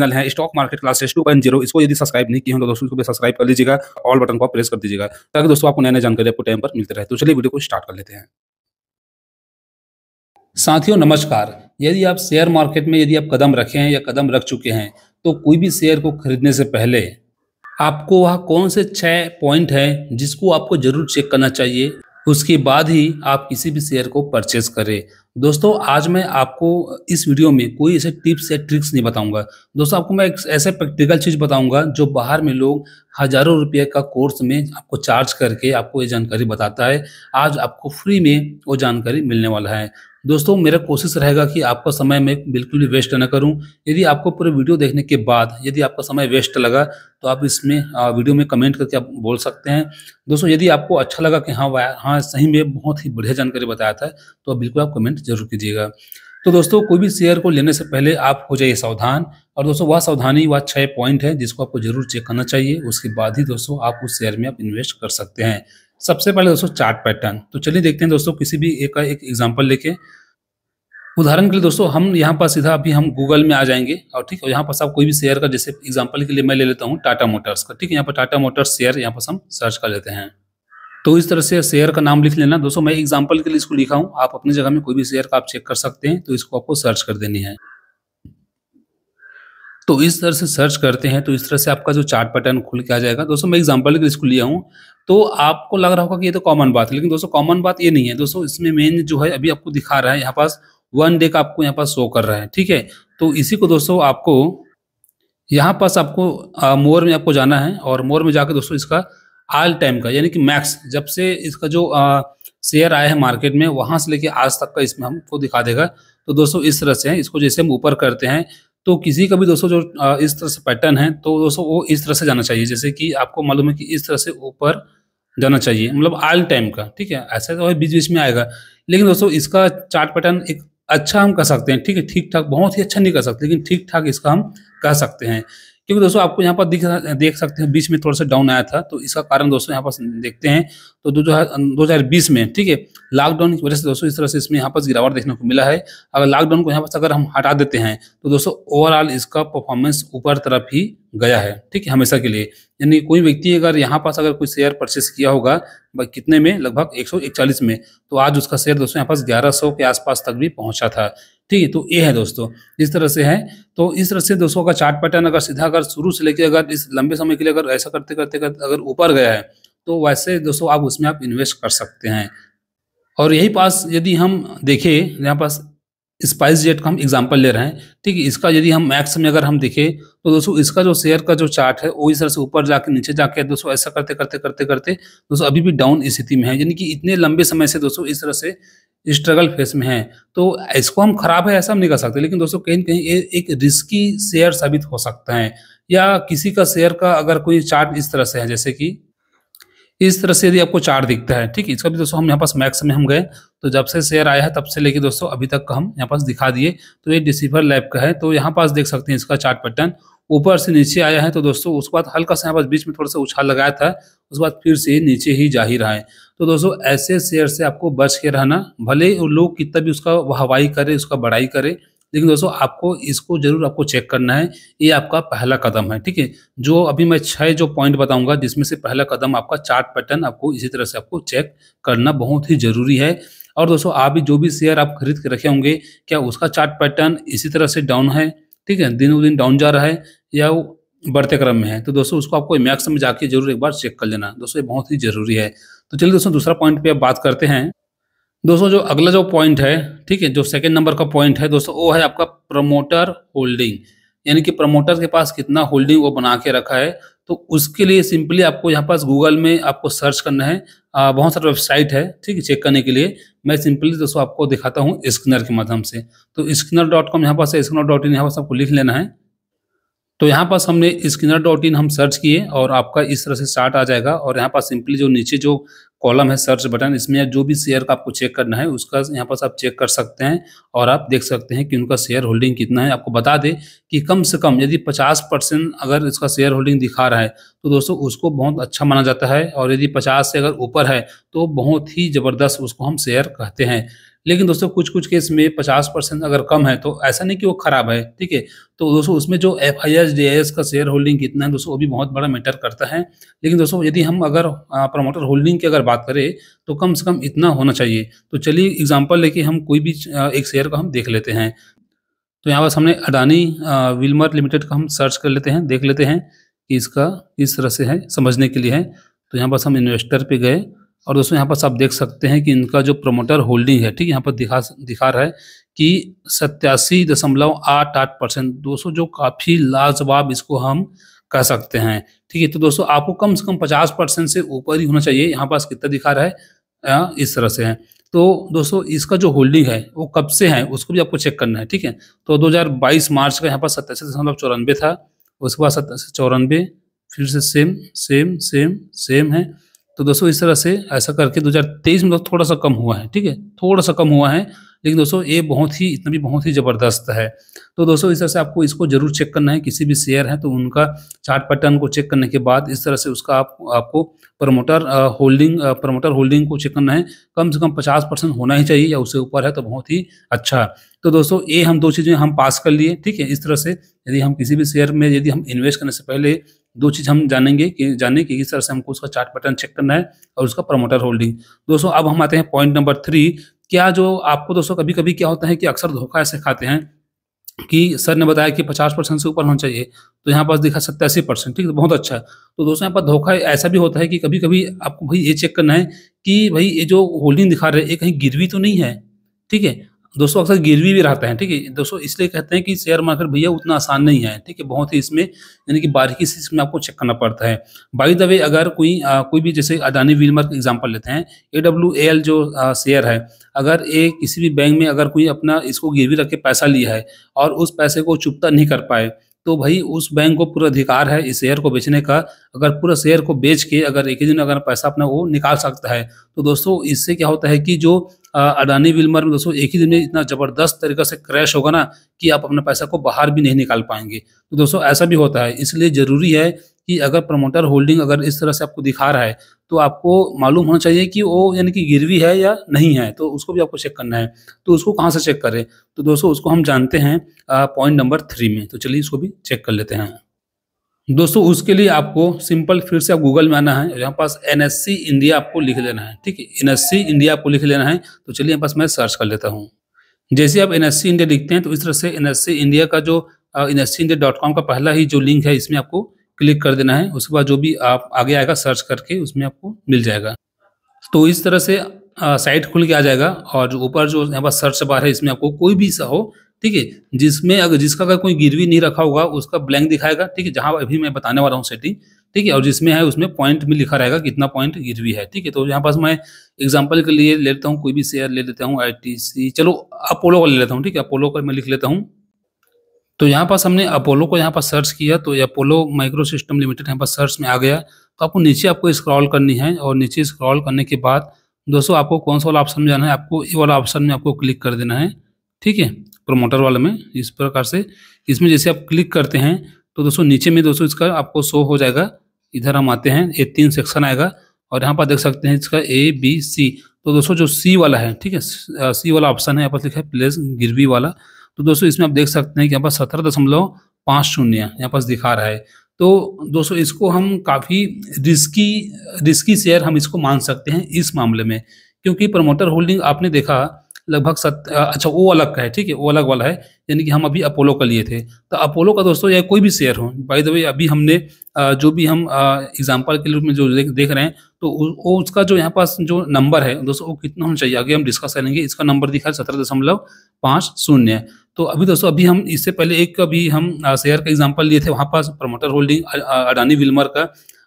channel है stock market classes two point zero इसको यदि सब्सक्राइब नहीं किया तो दोस्तों इसको सब्सक्राइब कर लीजिएगा ऑल बटन को प्रेस कर दीजिएगा ताकि दोस्तों आपको नया नया जानकारी आपको टाइम पर मिलते रहे तो चलिए वीडियो को स्टार्ट कर लेते हैं साथियों नमस्कार यदि आप शेयर मार्केट में यदि आप कदम रखे हैं या कदम रख चुके हैं तो कोई भी शेयर को खरीदने से पहले आपको वह कौन से छः पॉइंट हैं जिसको आपको जरूर चेक करना चाहिए उसके बाद ही आप किसी भी शेयर को परचेज करें दोस्तों आज मैं आपको इस वीडियो में कोई ऐसे टिप्स या ट्रिक्स नहीं बताऊंगा दोस्तों आपको मैं एक ऐसे प्रैक्टिकल चीज़ बताऊंगा जो बाहर में लोग हजारों रुपये का कोर्स में आपको चार्ज करके आपको ये जानकारी बताता है आज आपको फ्री में वो जानकारी मिलने वाला है दोस्तों मेरा कोशिश रहेगा कि आपका समय मैं बिल्कुल भी वेस्ट ना करूं यदि आपको पूरे वीडियो देखने के बाद यदि आपका समय वेस्ट लगा तो आप इसमें वीडियो में कमेंट करके आप बोल सकते हैं दोस्तों यदि आपको अच्छा लगा कि हाँ हाँ सही में बहुत ही बढ़िया जानकारी बताया था तो बिल्कुल आप कमेंट जरूर कीजिएगा तो दोस्तों कोई भी शेयर को लेने से पहले आप हो जाइए सावधान और दोस्तों वह सावधानी वह छः पॉइंट है जिसको आपको जरूर चेक करना चाहिए उसके बाद ही दोस्तों आप उस शेयर में आप इन्वेस्ट कर सकते हैं सबसे पहले दोस्तों चार्ट पैटर्न तो चलिए देखते हैं दोस्तों किसी भी एक का एक एग्जाम्पल लेके उदाहरण के लिए दोस्तों हम यहाँ पर सीधा अभी हम गूगल में आ जाएंगे और ठीक है यहाँ पर आप कोई भी शेयर का जैसे एग्जाम्पल के लिए मैं ले लेता हूँ टाटा मोटर्स का ठीक है यहाँ पर टाटा मोटर्स शेयर यहाँ पर हम सर्च कर लेते हैं तो इस तरह से शेयर का नाम लिख लेना दोस्तों मैं एग्जाम्पल के लिए इसको लिखा हूँ आप अपनी जगह में कोई भी शेयर का आप चेक कर सकते हैं तो इसको आपको सर्च कर देनी है तो इस तरह से सर्च करते हैं तो इस तरह से आपका जो चार्ट पैटर्न खुल के आ जाएगा दोस्तों मैं एग्जाम्पल के लिए इसको लिया हूँ तो आपको लग रहा होगा कि ये तो कॉमन बात है लेकिन दोस्तों कॉमन बात ये नहीं है दोस्तों इसमें मेन जो है अभी आपको दिखा रहा है यहाँ पास वन डे का आपको यहाँ पास शो कर रहा है ठीक है तो इसी को दोस्तों आपको यहाँ पास आपको मोर में आपको जाना है और मोर में जाकर दोस्तों इसका आल टाइम का यानी कि मैक्स जब से इसका जो शेयर आया है मार्केट में वहां से लेके आज तक का इसमें हमको दिखा देगा तो दोस्तों इस तरह से है इसको जैसे हम ऊपर करते हैं तो किसी का भी दोस्तों जो इस तरह से पैटर्न है तो दोस्तों वो इस तरह से जाना चाहिए जैसे कि आपको मालूम है कि इस तरह से ऊपर जाना चाहिए मतलब आल टाइम का ठीक है ऐसा तो बीच बीच में आएगा लेकिन दोस्तों इसका चार्ट पैटर्न एक अच्छा हम कह सकते हैं ठीक है ठीक ठाक बहुत ही अच्छा नहीं कर सकते लेकिन ठीक ठाक इसका हम कह सकते हैं क्योंकि दोस्तों आपको यहाँ पर दिख देख सकते हैं बीच में थोड़ा सा डाउन आया था तो इसका कारण दोस्तों यहाँ पर देखते हैं तो दो हज़ार बीस में ठीक है लॉकडाउन की वजह से दोस्तों इस तरह से इसमें यहाँ पर गिरावट देखने को मिला है अगर लॉकडाउन को यहाँ पर अगर हम हटा देते हैं तो दोस्तों ओवरऑल इसका परफॉर्मेंस ऊपर तरफ ही गया है ठीक है हमेशा के लिए यानी कोई व्यक्ति अगर यहाँ पास अगर कोई शेयर परचेस किया होगा कितने में लगभग एक में तो आज उसका शेयर दोस्तों यहाँ पास ग्यारह के आसपास तक भी पहुंचा था ठीक है तो ये है दोस्तों इस तरह से है तो इस तरह से दोस्तों का चार्ट पैटर्न अगर सीधा अगर शुरू से लेकर अगर इस लंबे समय के लिए अगर ऐसा करते करते करते अगर ऊपर गया है तो वैसे दोस्तों आप उसमें आप इन्वेस्ट कर सकते हैं और यही पास यदि हम देखें यहाँ पास स्पाइस जेट का हम एग्जाम्पल ले रहे हैं ठीक है इसका यदि हम मैक्स में अगर हम देखें तो दोस्तों इसका जो शेयर का जो चार्ट है वो इस तरह से ऊपर जाके नीचे जाके दोस्तों ऐसा करते करते करते करते दोस्तों अभी भी डाउन स्थिति में है यानी कि इतने लंबे समय से दोस्तों इस तरह से स्ट्रगल फेस में है तो इसको हम खराब है ऐसा हम नहीं कर सकते लेकिन दोस्तों कहीं कहीं एक रिस्की शेयर साबित हो सकता है या किसी का शेयर का अगर कोई चार्ट इस तरह से है जैसे कि इस तरह से यदि आपको चार्ट दिखता है ठीक है इसका भी दोस्तों हम यहाँ पास मैक्स में हम गए तो जब से शेयर आया है तब से लेके दोस्तों अभी तक हम यहाँ पास दिखा दिए तो ये डिसीफर लैब का है तो यहाँ पास देख सकते हैं इसका चार्ट पैटर्न ऊपर से नीचे आया है तो दोस्तों उसके बाद हल्का सा यहाँ पास बीच में थोड़ा सा उछाल लगाया था उसके बाद फिर से नीचे ही जा ही रहा है तो दोस्तों ऐसे शेयर से आपको बच के रहना भले लोग कितना भी उसका हवाई करे उसका बड़ाई करे लेकिन दोस्तों आपको इसको जरूर आपको चेक करना है ये आपका पहला कदम है ठीक है जो अभी मैं छह जो पॉइंट बताऊंगा जिसमें से पहला कदम आपका चार्ट पैटर्न आपको इसी तरह से आपको चेक करना बहुत ही जरूरी है और दोस्तों आप भी जो भी शेयर आप खरीद के रखे होंगे क्या उसका चार्ट पैटर्न इसी तरह से डाउन है ठीक है दिन दिन डाउन जा रहा है या वो बढ़ते क्रम में है तो दोस्तों उसको आपको मैक्स में जाके जरूर एक बार चेक कर लेना दोस्तों ये बहुत ही जरूरी है तो चलिए दोस्तों दूसरा पॉइंट पे आप बात करते हैं दोस्तों जो अगला जो पॉइंट है ठीक है जो सेकंड नंबर का पॉइंट है दोस्तों वो है आपका प्रमोटर होल्डिंग यानी कि प्रमोटर के पास कितना होल्डिंग वो बना के रखा है तो उसके लिए सिंपली आपको यहाँ पास गूगल में आपको सर्च करना है आ, बहुत सारे वेबसाइट है ठीक है चेक करने के लिए मैं सिंपली दोस्तों आपको दिखाता हूँ स्किनर के माध्यम से तो स्किनर डॉट कॉम यहाँ पास है स्किनर डॉट इन यहाँ पास आपको लिख लेना है तो यहाँ पास हमने स्किनर डॉट इन हम सर्च किए और आपका इस तरह से स्टार्ट आ जाएगा और यहाँ पास सिंपली जो नीचे जो कॉलम है सर्च बटन इसमें जो भी शेयर का आपको चेक करना है उसका यहाँ पर आप चेक कर सकते हैं और आप देख सकते हैं कि उनका शेयर होल्डिंग कितना है आपको बता दें कि कम से कम यदि 50 परसेंट अगर इसका शेयर होल्डिंग दिखा रहा है तो दोस्तों उसको बहुत अच्छा माना जाता है और यदि 50 से अगर ऊपर है तो बहुत ही ज़बरदस्त उसको हम शेयर कहते हैं लेकिन दोस्तों कुछ कुछ केस में पचास परसेंट अगर कम है तो ऐसा नहीं कि वो खराब है ठीक है तो दोस्तों उसमें जो F I S D I S का शेयर होल्डिंग कितना है दोस्तों वो भी बहुत बड़ा मैटर करता है लेकिन दोस्तों यदि हम अगर प्रमोटर होल्डिंग की अगर बात करें तो कम से कम इतना होना चाहिए तो चलिए एग्जाम्पल लेके हम कोई भी एक शेयर का हम देख लेते हैं तो यहाँ पास हमने अडानी विलमर लिमिटेड का हम सर्च कर लेते हैं देख लेते हैं कि इसका किस तरह से है समझने के लिए है तो यहाँ पास हम इन्वेस्टर पे गए और दोस्तों यहाँ पर आप देख सकते हैं कि इनका जो प्रमोटर होल्डिंग है ठीक यहाँ पर दिखा दिखा रहा है कि सत्यासी दशमलव आठ आठ परसेंट दोस्तों जो काफ़ी लाजवाब इसको हम कह सकते हैं ठीक है तो दोस्तों आपको कम से कम पचास परसेंट से ऊपर ही होना चाहिए यहाँ पास कितना दिखा रहा है इस तरह से है तो दोस्तों इसका जो होल्डिंग है वो कब से है उसको भी आपको चेक करना है ठीक है तो दो मार्च का यहाँ पर सत्तासी दशमलव चौरानवे था उसके बाद सत्तासी चौरानवे फिर से सेम सेम सेम सेम है तो दोस्तों इस तरह से ऐसा करके 2023 में तो थोड़ा सा कम हुआ है ठीक है थोड़ा सा कम हुआ है लेकिन दोस्तों ये बहुत ही इतना भी बहुत ही ज़बरदस्त है तो दोस्तों इस तरह से आपको इसको जरूर चेक करना है किसी भी शेयर है तो उनका चार्ट पैटर्न को चेक करने के बाद इस तरह से उसका आप आपको प्रमोटर होल्डिंग प्रमोटर होल्डिंग को चेक करना है कम से कम पचास परसेंट होना ही चाहिए या उससे ऊपर है तो बहुत ही अच्छा तो दोस्तों ये हम दो चीज़ें हम पास कर लिए ठीक है इस तरह से यदि हम किसी भी शेयर में यदि हम इन्वेस्ट करने से पहले दो चीज़ हम जानेंगे कि जाने कि किस तरह से हमको उसका चार्ट पैटर्न चेक करना है और उसका प्रमोटर होल्डिंग दोस्तों अब हम आते हैं पॉइंट नंबर थ्री क्या जो आपको दोस्तों कभी कभी क्या होता है कि अक्सर धोखा ऐसे खाते हैं कि सर ने बताया कि पचास परसेंट से ऊपर होना चाहिए तो यहाँ पास दिखा सत्तासी परसेंट ठीक है तो बहुत अच्छा तो दोस्तों यहाँ पर धोखा ऐसा भी होता है कि कभी कभी आपको भाई ये चेक करना है कि भाई ये जो होल्डिंग दिखा रहे हैं ये कहीं गिरवी तो नहीं है ठीक है दोस्तों अक्सर गिरवी भी रहता है ठीक है दोस्तों इसलिए कहते हैं कि शेयर मार्केट भैया उतना आसान नहीं है ठीक है बहुत ही इसमें यानी कि बारीकी से इसमें आपको चेक करना पड़ता है बाई द वे अगर कोई आ, कोई भी जैसे अदानी वीलमार्क एग्जाम्पल लेते हैं ए डब्ल्यू एल जो शेयर है अगर ये किसी भी बैंक में अगर कोई अपना इसको गिरवी रख के पैसा लिया है और उस पैसे को चुपता नहीं कर पाए तो भाई उस बैंक को पूरा अधिकार है इस शेयर को बेचने का अगर पूरा शेयर को बेच के अगर एक ही दिन अगर पैसा अपना वो निकाल सकता है तो दोस्तों इससे क्या होता है कि जो अडानी विल्मर में दोस्तों एक ही दिन में इतना ज़बरदस्त तरीके से क्रैश होगा ना कि आप अपना पैसा को बाहर भी नहीं निकाल पाएंगे तो दोस्तों ऐसा भी होता है इसलिए ज़रूरी है कि अगर प्रमोटर होल्डिंग अगर इस तरह से आपको दिखा रहा है तो आपको मालूम होना चाहिए कि वो यानी कि गिरवी है या नहीं है तो उसको भी आपको चेक करना है तो उसको कहाँ से चेक करें तो दोस्तों उसको हम जानते हैं पॉइंट नंबर थ्री में तो चलिए इसको भी चेक कर लेते हैं दोस्तों उसके लिए आपको सिंपल फिर से आप गूगल में आना है यहाँ पास एन इंडिया आपको लिख लेना है ठीक है एन इंडिया आपको लिख लेना है तो चलिए यहाँ पास मैं सर्च कर लेता हूँ जैसे आप एन इंडिया लिखते हैं तो इस तरह से एन इंडिया का जो एन इंडिया डॉट कॉम का पहला ही जो लिंक है इसमें आपको क्लिक कर देना है उसके बाद जो भी आप आगे आएगा सर्च करके उसमें आपको मिल जाएगा तो इस तरह से साइट खुल के आ जाएगा और ऊपर जो यहाँ पर सर्च बार है इसमें आपको कोई भी सा हो ठीक है जिसमें अगर जिसका अगर कोई गिरवी नहीं रखा होगा उसका ब्लैंक दिखाएगा ठीक है जहाँ अभी मैं बताने वाला हूँ सेटिंग ठीक है और जिसमें है उसमें पॉइंट भी लिखा रहेगा कितना पॉइंट गिरवी है ठीक है तो यहाँ पास मैं एग्जाम्पल के लिए लेता हूँ कोई भी शेयर ले लेता हूँ आई चलो अपोलो का ले लेता हूँ ठीक है अपोलो का मैं लिख लेता हूँ तो यहाँ पास हमने अपोलो को यहाँ पास सर्च किया तो अपोलो माइक्रो सिस्टम लिमिटेड यहाँ पास सर्च में आ गया तो आपको नीचे आपको स्क्रॉल करनी है और नीचे स्क्रॉल करने के बाद दोस्तों आपको कौन सा वाला ऑप्शन में जाना है आपको ये वाला ऑप्शन में आपको क्लिक कर देना है ठीक है प्रोमोटर वाले में इस प्रकार से इसमें जैसे आप क्लिक करते हैं तो दोस्तों नीचे में दोस्तों इसका आपको शो हो जाएगा इधर हम आते हैं ये तीन सेक्शन आएगा और यहाँ पर देख सकते हैं इसका ए बी सी तो दोस्तों जो सी वाला है ठीक है सी वाला ऑप्शन है यहाँ पर लिखा है प्लेस गिरवी वाला तो दोस्तों इसमें आप देख सकते हैं कि यहाँ पर सत्रह दशमलव पाँच शून्य यहाँ पास दिखा रहा है तो दोस्तों इसको हम काफ़ी रिस्की रिस्की शेयर हम इसको मान सकते हैं इस मामले में क्योंकि प्रमोटर होल्डिंग आपने देखा लगभग सत अच्छा वो अलग का है ठीक है वो अलग वाला है यानी कि हम अभी अपोलो का लिए थे तो अपोलो का दोस्तों या कोई भी शेयर हो बाय द वे अभी हमने जो भी हम एग्जांपल के रूप में जो देख रहे हैं तो वो उसका जो यहाँ पास जो नंबर है दोस्तों वो कितना होना चाहिए आगे हम डिस्कस करेंगे इसका नंबर दिखा है सत्रह दशमलव पाँच शून्य तो अभी दोस्तों अभी हम इससे पहले एक अभी हम शेयर का एग्जाम्पल लिए थे वहाँ पास प्रमोटर होल्डिंग अडानी विल्मर का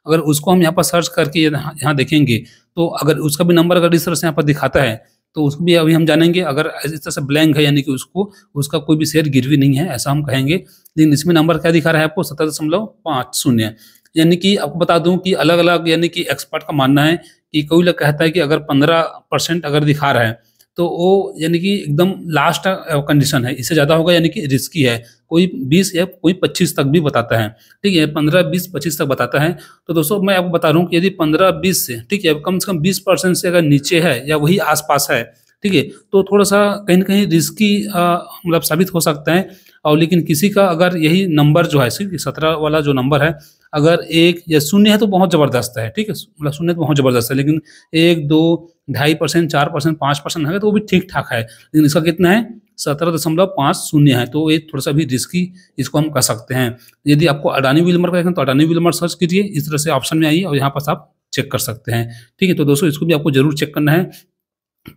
अगर उसको हम यहाँ पर सर्च करके यहाँ देखेंगे तो अगर उसका भी नंबर अगर इस तरह से यहाँ पर दिखाता है तो उसको भी अभी हम जानेंगे अगर इस तरह से ब्लैंक है यानी कि उसको उसका कोई भी शेयर गिरवी नहीं है ऐसा हम कहेंगे लेकिन इसमें नंबर क्या दिखा रहा है आपको सत्रह दशमलव पाँच शून्य यानी कि आपको बता दूं कि अलग अलग यानी कि एक्सपर्ट का मानना है कि कोई लोग कहता है कि अगर पंद्रह परसेंट अगर दिखा रहा है तो वो यानी कि एकदम लास्ट कंडीशन है इससे ज़्यादा होगा यानी कि रिस्की है कोई बीस या कोई पच्चीस तक भी बताता है ठीक है पंद्रह बीस पच्चीस तक बताता है तो दोस्तों मैं आपको बता रहा हूँ कि यदि पंद्रह बीस से ठीक है कम से कम बीस परसेंट से अगर नीचे है या वही आसपास है ठीक है तो थोड़ा सा कहीं ना कहीं रिस्की मतलब साबित हो सकता है और लेकिन किसी का अगर यही नंबर जो है सिर्फ सत्रह वाला जो नंबर है अगर एक या शून्य है तो बहुत ज़बरदस्त है ठीक है मतलब शून्य तो बहुत ज़बरदस्त है लेकिन एक दो ढाई परसेंट चार परसेंट पाँच परसेंट है तो वो भी ठीक ठाक है लेकिन इसका कितना है सत्रह दशमलव पाँच शून्य है तो ये थोड़ा सा भी रिस्की इसको हम कह सकते हैं यदि आपको अडानी विलमर का देखें तो अडानी विलमर सर्च कीजिए इस तरह से ऑप्शन में आइए और यहाँ पर आप चेक कर सकते हैं ठीक है तो दोस्तों इसको भी आपको जरूर चेक करना है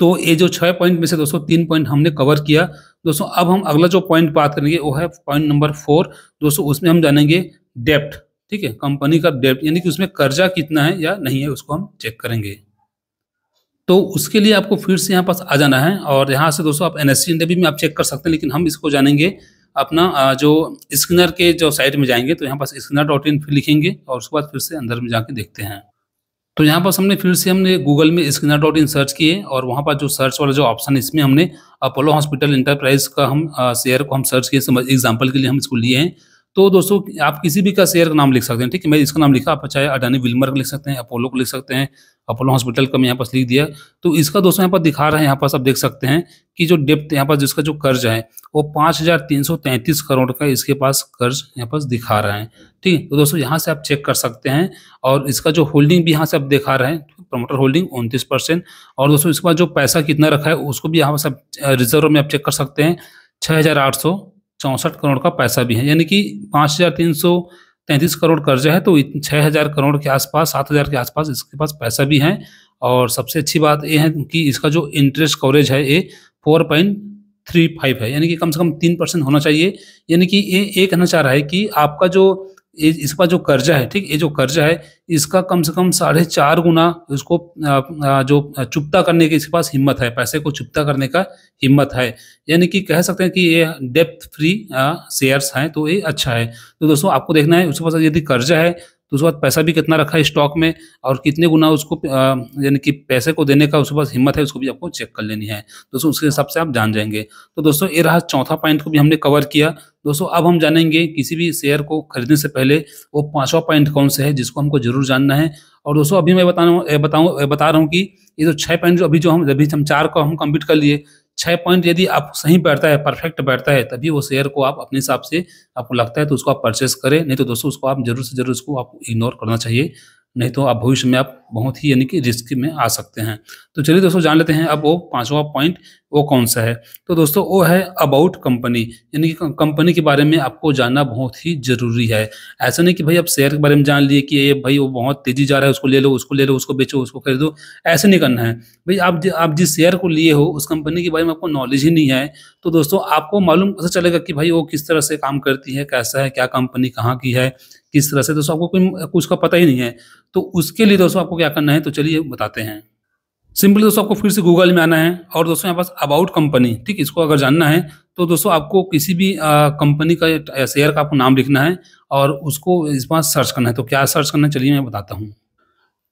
तो ये जो छः पॉइंट में से दोस्तों तीन पॉइंट हमने कवर किया दोस्तों अब हम अगला जो पॉइंट बात करेंगे वो है पॉइंट नंबर फोर दोस्तों उसमें हम जानेंगे डेप्ट ठीक है कंपनी का डेप्ट यानी कि उसमें कर्जा कितना है या नहीं है उसको हम चेक करेंगे तो उसके लिए आपको फिर से यहाँ पास आ जाना है और यहाँ से दोस्तों आप एन एस में आप चेक कर सकते हैं लेकिन हम इसको जानेंगे अपना जो स्किनर के जो साइट में जाएंगे तो यहाँ पास स्किनर डॉट इन फिर लिखेंगे और उसके बाद फिर से अंदर में जाके देखते हैं तो यहाँ पास हमने फिर से हमने गूगल में स्किनर डॉट इन सर्च किए और वहाँ पर जो सर्च वाला जो ऑप्शन है इसमें हमने अपोलो हॉस्पिटल इंटरप्राइज का हम शेयर को हम सर्च किए समझ एग्जाम्पल के लिए हम इसको लिए हैं तो दोस्तों आप किसी भी का शेयर का नाम लिख सकते हैं ठीक है मैं इसका नाम लिखा आप चाहे अडानी विल्मर लिख सकते हैं अपोलो को लिख सकते हैं अपोलो हॉस्पिटल का मैं यहाँ पास लिख दिया तो इसका दोस्तों यहाँ पर दिखा रहे हैं यहाँ पास आप देख सकते हैं कि जो डेप्थ यहाँ पास जिसका जो कर्ज है वो पाँच हज़ार तीन सौ तैंतीस करोड़ का इसके पास कर्ज यहाँ पास दिखा रहे हैं ठीक है तो दोस्तों यहाँ से आप चेक कर सकते हैं और इसका जो होल्डिंग भी यहाँ से आप दिखा रहे हैं प्रमोटर होल्डिंग उनतीस परसेंट और दोस्तों इसके बाद जो पैसा कितना रखा है उसको भी यहाँ से रिजर्व में आप चेक कर सकते हैं छः हज़ार आठ सौ चौंसठ करोड़ का पैसा भी है यानी कि पाँच हजार तीन सौ तैंतीस करोड़ कर्जा है तो छः हजार करोड़ के आसपास सात हजार के आसपास इसके पास पैसा भी है और सबसे अच्छी बात यह है कि इसका जो इंटरेस्ट कवरेज है ये फोर पॉइंट थ्री फाइव है यानी कि कम से कम तीन परसेंट होना चाहिए यानी कि ये ये कहना चाह रहा है कि आपका जो ये इसका जो कर्जा है ठीक ये जो कर्जा है इसका कम से कम साढ़े चार गुना उसको जो चुपता करने की इसके पास हिम्मत है पैसे को चुपता करने का हिम्मत है यानी कि कह सकते हैं कि ये डेप्थ फ्री शेयर्स हैं तो ये अच्छा है तो दोस्तों आपको देखना है उसके पास यदि कर्जा है तो उसके बाद पैसा भी कितना रखा है स्टॉक में और कितने गुना उसको यानी कि पैसे को देने का उसके पास हिम्मत है उसको भी आपको चेक कर लेनी है दोस्तों उसके हिसाब से आप जान जाएंगे तो दोस्तों ये रहा चौथा पॉइंट को भी हमने कवर किया दोस्तों अब हम जानेंगे किसी भी शेयर को खरीदने से पहले वो पांचवा पॉइंट कौन सा है जिसको हमको जरूर जानना है और दोस्तों अभी मैं बता रहा बताऊँ बता रहा हूँ कि ये जो छः पॉइंट जो अभी जो हम अभी हम चार को हम कम्प्लीट कर लिए छः पॉइंट यदि आप सही बैठता है परफेक्ट बैठता है तभी वो शेयर को आप अपने हिसाब से आपको लगता है तो उसको आप परचेस करें नहीं तो दोस्तों उसको आप जरूर से जरूर उसको आप इग्नोर करना चाहिए नहीं तो आप भविष्य में आप बहुत ही यानी कि रिस्क में आ सकते हैं तो चलिए दोस्तों जान लेते हैं अब वो पांचवा पॉइंट वो कौन सा है तो दोस्तों वो है अबाउट कंपनी यानी कि कंपनी के बारे में आपको जानना बहुत ही जरूरी है ऐसा नहीं कि भाई आप शेयर के बारे में जान लिए कि ये भाई वो बहुत तेजी जा रहा है उसको ले लो उसको ले लो उसको बेचो उसको खरीदो ऐसे नहीं करना है भाई आप आप जिस शेयर को लिए हो उस कंपनी के बारे में आपको नॉलेज ही नहीं है तो दोस्तों आपको मालूम कैसे चलेगा कि भाई वो किस तरह से काम करती है कैसा है क्या कंपनी कहाँ की है किस तरह से दोस्तों आपको कोई कुछ का पता ही नहीं है तो उसके लिए दोस्तों आपको क्या करना है तो चलिए बताते हैं सिंपली दोस्तों आपको फिर से गूगल में आना है और दोस्तों यहाँ पास अबाउट कंपनी ठीक इसको अगर जानना है तो दोस्तों आपको किसी भी कंपनी का शेयर का आपको नाम लिखना है और उसको इस बार सर्च करना है तो क्या सर्च करना है चलिए मैं बताता हूँ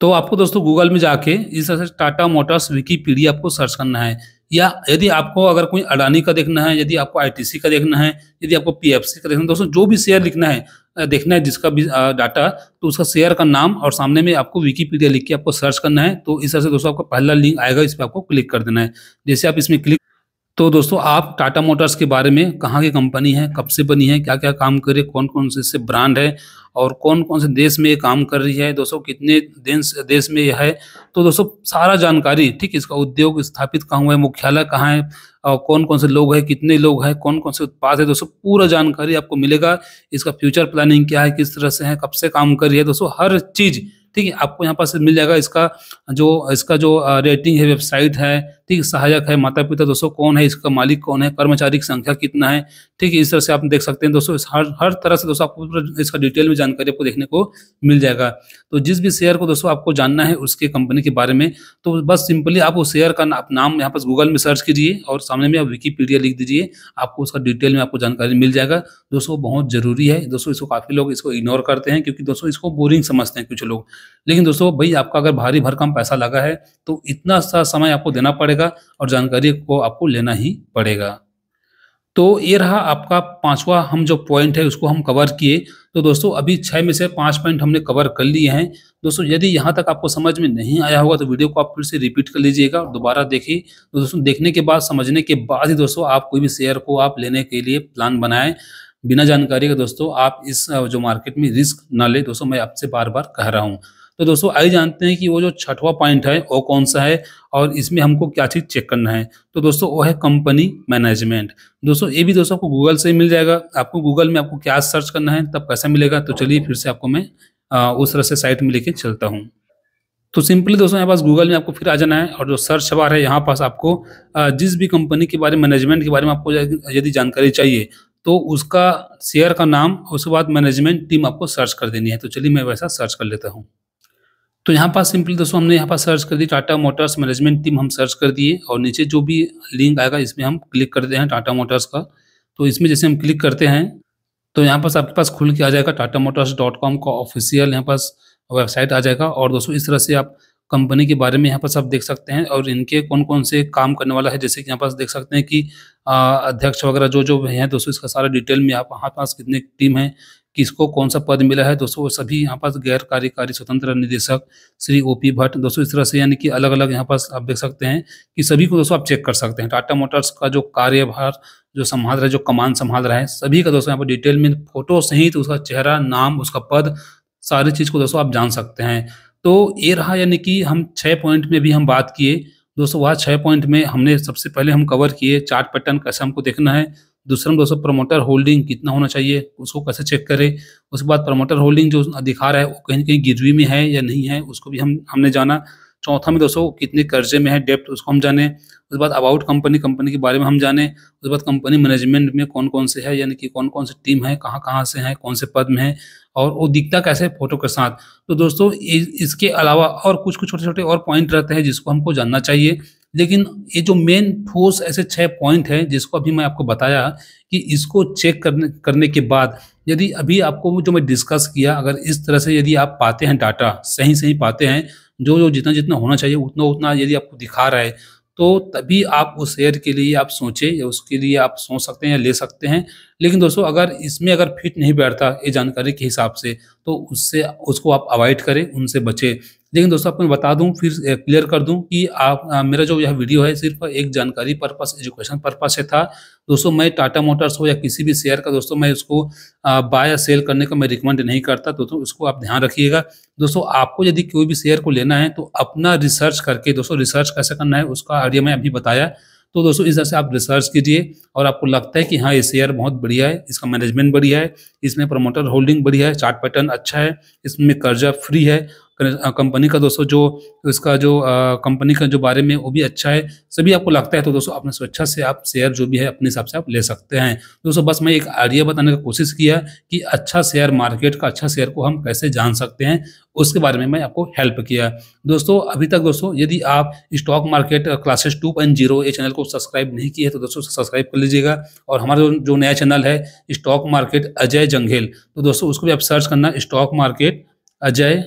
तो आपको दोस्तों गूगल में जाके इस तरह से टाटा मोटर्स विकीपीडिया आपको सर्च करना है या यदि आपको अगर कोई अडानी का देखना है यदि आपको आईटीसी का देखना है यदि आपको पीएफसी का देखना है दोस्तों जो भी शेयर लिखना है देखना है जिसका भी डाटा तो उसका शेयर का नाम और सामने में आपको विकीपीडिया लिख के आपको सर्च करना है तो इस तरह से दोस्तों आपका पहला लिंक आएगा इस पर आपको क्लिक कर देना है जैसे आप इसमें क्लिक तो दोस्तों आप टाटा मोटर्स के बारे में कहाँ की कंपनी है कब से बनी है क्या क्या काम कर है कौन कौन से इससे ब्रांड है और कौन कौन से देश में ये काम कर रही है दोस्तों कितने देश देश में यह है तो दोस्तों सारा जानकारी ठीक इसका उद्योग स्थापित कहाँ हुआ है मुख्यालय कहाँ है और कौन कौन से लोग हैं कितने लोग हैं कौन कौन से उत्पाद है दोस्तों पूरा जानकारी आपको मिलेगा इसका फ्यूचर प्लानिंग क्या है किस तरह से है कब से काम कर रही है दोस्तों हर चीज़ ठीक है आपको यहाँ पर मिल जाएगा इसका जो इसका जो रेटिंग है वेबसाइट है ठीक सहायक है माता पिता दोस्तों कौन है इसका मालिक कौन है कर्मचारी की संख्या कितना है ठीक है इस तरह से आप देख सकते हैं दोस्तों हर हर तरह से दोस्तों आपको इसका डिटेल में जानकारी आपको देखने को मिल जाएगा तो जिस भी शेयर को दोस्तों आपको जानना है उसके कंपनी के बारे में तो बस सिंपली आप उस शेयर का नाम यहाँ पर गूगल में सर्च कीजिए और सामने में आप विकीपीडिया लिख दीजिए आपको उसका डिटेल में आपको जानकारी मिल जाएगा दोस्तों बहुत जरूरी है दोस्तों इसको काफ़ी लोग इसको इग्नोर करते हैं क्योंकि दोस्तों इसको बोरिंग समझते हैं कुछ लोग लेकिन दोस्तों भाई आपका अगर भारी भरकम पैसा लगा है तो इतना सा समय आपको देना पड़ेगा पड़ेगा और जानकारी को आपको लेना ही पड़ेगा तो ये रहा आपका पांचवा हम जो पॉइंट है उसको हम कवर किए तो दोस्तों अभी छः में से पांच पॉइंट हमने कवर कर लिए हैं दोस्तों यदि यहाँ तक आपको समझ में नहीं आया होगा तो वीडियो को आप फिर से रिपीट कर लीजिएगा और दोबारा देखिए तो दोस्तों देखने के बाद समझने के बाद ही दोस्तों आप कोई भी शेयर को आप लेने के लिए प्लान बनाएं बिना जानकारी के दोस्तों आप इस जो मार्केट में रिस्क ना ले दोस्तों मैं आपसे बार बार कह रहा हूँ तो दोस्तों आइए जानते हैं कि वो जो छठवा पॉइंट है वो कौन सा है और इसमें हमको क्या चीज़ चेक करना है तो दोस्तों वो है कंपनी मैनेजमेंट दोस्तों ये भी दोस्तों आपको गूगल से मिल जाएगा आपको गूगल में आपको क्या सर्च करना है तब कैसा मिलेगा तो चलिए फिर से आपको मैं आ, उस तरह से साइट में लेके चलता हूँ तो सिंपली दोस्तों यहाँ पास गूगल में आपको फिर आ जाना है और जो सर्च बार है यहाँ पास आपको जिस भी कंपनी के बारे में मैनेजमेंट के बारे में आपको यदि जानकारी चाहिए तो उसका शेयर का नाम उसके बाद मैनेजमेंट टीम आपको सर्च कर देनी है तो चलिए मैं वैसा सर्च कर लेता हूँ तो यहाँ पास सिंपली दोस्तों हमने यहाँ पास सर्च कर दी टाटा मोटर्स मैनेजमेंट टीम हम सर्च कर दिए और नीचे जो भी लिंक आएगा इसमें हम क्लिक करते हैं टाटा मोटर्स का तो इसमें जैसे हम क्लिक करते हैं तो यहाँ पास आपके पास खुल के आ जाएगा टाटा मोटर्स डॉट कॉम का ऑफिशियल यहाँ पास वेबसाइट आ जाएगा और दोस्तों इस तरह से आप कंपनी के बारे में यहाँ पास आप देख सकते हैं और इनके कौन कौन से काम करने वाला है जैसे कि यहाँ पास देख सकते हैं कि अध्यक्ष वगैरह जो जो हैं दोस्तों इसका सारा डिटेल में आप यहाँ पास कितने टीम है किसको कौन सा पद मिला है दोस्तों वो सभी यहाँ पास गैर कार्यकारी स्वतंत्र निदेशक श्री ओ पी भट्ट दोस्तों इस तरह से यानी कि अलग अलग यहाँ पास आप देख सकते हैं कि सभी को दोस्तों आप चेक कर सकते हैं टाटा मोटर्स का जो कार्यभार जो संभाल रहा है जो कमान संभाल रहा है सभी का दोस्तों यहाँ पर डिटेल में फोटो सहित तो उसका चेहरा नाम उसका पद सारी चीज़ को दोस्तों आप जान सकते हैं तो ये रहा यानी कि हम छः पॉइंट में भी हम बात किए दोस्तों वह छः पॉइंट में हमने सबसे पहले हम कवर किए चार्ट पैटर्न कैसे हमको देखना है दूसरा नंबर दोस्तों प्रमोटर होल्डिंग कितना होना चाहिए उसको कैसे चेक करें उसके बाद प्रमोटर होल्डिंग जो दिखा रहा है वो कहीं कहीं गिरवी में है या नहीं है उसको भी हम हमने जाना चौथा में दोस्तों कितने कर्जे में है डेप्ट उसको हम जाने उसके बाद अबाउट कंपनी कंपनी के बारे में हम जाने उसके बाद कंपनी मैनेजमेंट में कौन कौन से है यानी कि कौन कौन से टीम है कहाँ कहाँ से हैं कौन से पद में है और वो दिखता कैसे फोटो के साथ तो दोस्तों इसके अलावा और कुछ कुछ छोटे छोटे और पॉइंट रहते हैं जिसको हमको जानना चाहिए लेकिन ये जो मेन ठोस ऐसे छः पॉइंट हैं जिसको अभी मैं आपको बताया कि इसको चेक करने करने के बाद यदि अभी आपको जो मैं डिस्कस किया अगर इस तरह से यदि आप पाते हैं डाटा सही सही पाते हैं जो जो जितना जितना होना चाहिए उतना उतना यदि आपको दिखा रहा है तो तभी आप उस शेयर के लिए आप सोचें या उसके लिए आप सोच सकते हैं या ले सकते हैं लेकिन दोस्तों अगर इसमें अगर फिट नहीं बैठता ये जानकारी के हिसाब से तो उससे उसको आप अवॉइड करें उनसे बचें लेकिन दोस्तों आपको बता दूं फिर क्लियर कर दूं कि आप आ, मेरा जो यह वीडियो है सिर्फ एक जानकारी पर्पस एजुकेशन पर्पस से था दोस्तों मैं टाटा मोटर्स हो या किसी भी शेयर का दोस्तों मैं उसको बाय या सेल करने का मैं रिकमेंड नहीं करता तो, तो उसको आप ध्यान रखिएगा दोस्तों आपको यदि कोई भी शेयर को लेना है तो अपना रिसर्च करके दोस्तों रिसर्च कैसे करना है उसका आइडिया मैं अभी बताया तो दोस्तों इस तरह से आप रिसर्च कीजिए और आपको लगता है कि हाँ ये शेयर बहुत बढ़िया है इसका मैनेजमेंट बढ़िया है इसमें प्रमोटर होल्डिंग बढ़िया है चार्ट पैटर्न अच्छा है इसमें कर्जा फ्री है कंपनी का दोस्तों जो इसका जो कंपनी का जो बारे में वो भी अच्छा है सभी आपको लगता है तो दोस्तों अपने स्वेच्छा से आप शेयर जो भी है अपने हिसाब से आप ले सकते हैं दोस्तों बस मैं एक आइडिया बताने का कोशिश किया कि अच्छा शेयर मार्केट का अच्छा शेयर को हम कैसे जान सकते हैं उसके बारे में मैं आपको हेल्प किया दोस्तों अभी तक दोस्तों यदि आप stock market classes two point zero ये चैनल को सब्सक्राइब नहीं किया तो दोस्तों सब्सक्राइब कर लीजिएगा और हमारा जो नया चैनल है स्टॉक मार्केट अजय जंगेल तो दोस्तों उसको भी आप सर्च करना stock market Ajay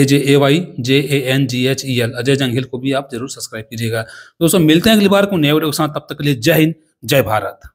A J A Y J A N G H E L Ajay हिल को भी आप जरूर सब्सक्राइब कीजिएगा दोस्तों मिलते हैं अगली बार को नए वीडियो के साथ तब तक के लिए जय हिंद जय भारत